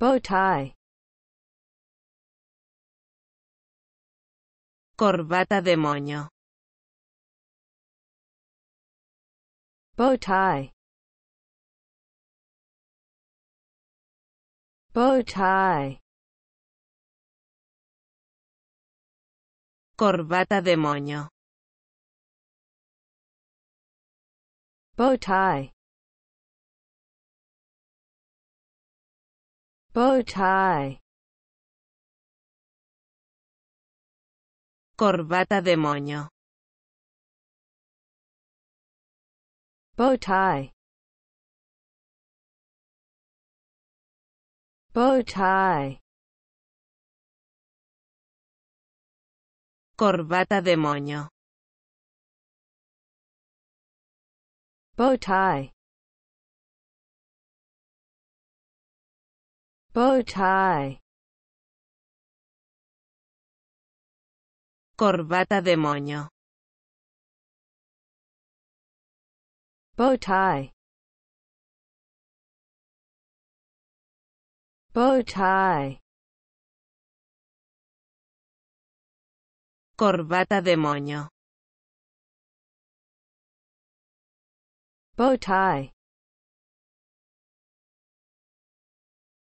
Bow tie. Corbata de moño. Bow tie. Bow tie. Corbata de moño. Bow Bow tie. Corbata de moño. Bow tie. Bow tie. Corbata de moño. Bow tie. Bow tie. Corbata de moño. Bow tie. Bow tie. Corbata de moño. Bow